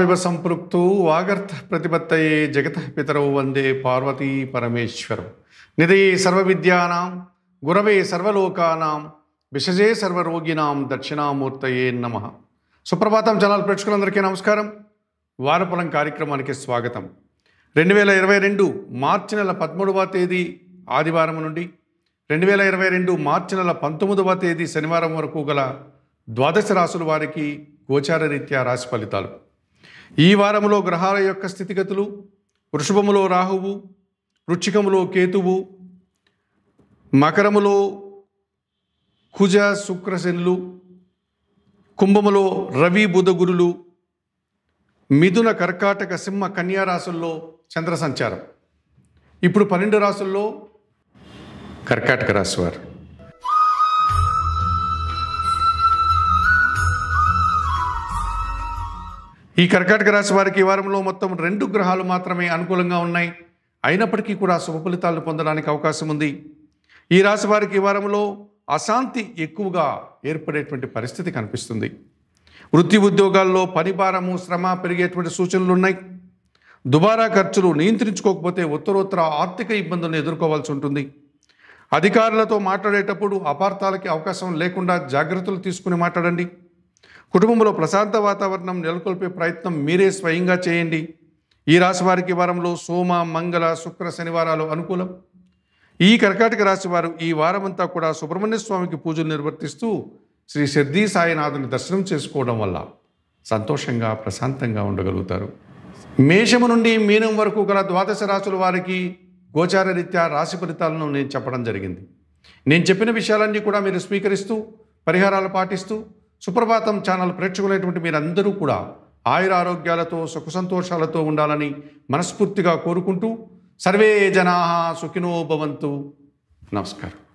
విభ సంపృక్తు వాగర్త ప్రతిపత్తయే జగత పితరౌ వందే పార్వతీ పరమేశ్వరం నిదయే సర్వవిద్యానాం గురవే సర్వలోకానాం విషజే సర్వరోగినాం దక్షిణామూర్తయే నమ సుప్రభాతం జనాలు ప్రేక్షకులందరికీ నమస్కారం వారపులం కార్యక్రమానికి స్వాగతం రెండు వేల ఇరవై రెండు మార్చి నెల పదమూడవ తేదీ ఆదివారం నుండి రెండు వేల ఇరవై రెండు మార్చి నెల పంతొమ్మిదవ తేదీ శనివారం వరకు గల ద్వాదశ రాసుల వారికి గోచారరీత్యా రాశి ఫలితాలు ఈ వారంలో గ్రహాల యొక్క స్థితిగతులు వృషభములో రాహువు వృక్షికములో కేతువు మకరములో కుజ శుక్రశనులు కుంభములో రవి బుధ గురులు మిథున కర్కాటక సింహ కన్యా రాసుల్లో చంద్ర సంచారం ఇప్పుడు పన్నెండు రాసుల్లో కర్కాటక రాశివారు ఈ కర్కాటక రాశి వారికి ఈ వారంలో మొత్తం రెండు గ్రహాలు మాత్రమే అనుకూలంగా ఉన్నాయి అయినప్పటికీ కూడా శుభ ఫలితాలను పొందడానికి అవకాశం ఉంది ఈ రాశి వారికి ఈ వారంలో అశాంతి ఎక్కువగా ఏర్పడేటువంటి పరిస్థితి కనిపిస్తుంది వృత్తి ఉద్యోగాల్లో పనిభారము శ్రమ పెరిగేటువంటి సూచనలు ఉన్నాయి దుబారా ఖర్చులు నియంత్రించుకోకపోతే ఉత్తరోత్తర ఆర్థిక ఇబ్బందులను ఎదుర్కోవాల్సి ఉంటుంది అధికారులతో మాట్లాడేటప్పుడు అపార్థాలకి అవకాశం లేకుండా జాగ్రత్తలు తీసుకుని మాట్లాడండి కుటుంబంలో ప్రశాంత వాతావరణం నెలకొల్పే ప్రయత్నం మీరే స్వయంగా చేయండి ఈ రాశి వారికి వారంలో సోమ మంగళ శుక్ర శనివారాలు అనుకూలం ఈ కర్కాటక రాశి వారు ఈ వారమంతా కూడా సుబ్రహ్మణ్య స్వామికి పూజలు నిర్వర్తిస్తూ శ్రీ సిద్ధి సాయినాథుని దర్శనం చేసుకోవడం వల్ల సంతోషంగా ప్రశాంతంగా ఉండగలుగుతారు మేషము నుండి మీనం వరకు గల ద్వాదశ రాశుల వారికి గోచార రీత్యా రాశి ఫలితాలను నేను చెప్పడం జరిగింది నేను చెప్పిన విషయాలన్నీ కూడా మీరు స్వీకరిస్తూ పరిహారాలు పాటిస్తూ సుప్రభాతం ఛానల్ ప్రేక్షకులైనటువంటి మీరందరూ కూడా ఆయుర ఆరోగ్యాలతో సుఖ సంతోషాలతో ఉండాలని మనస్ఫూర్తిగా కోరుకుంటూ సర్వే జనా సుఖినోభవంతు నమస్కారం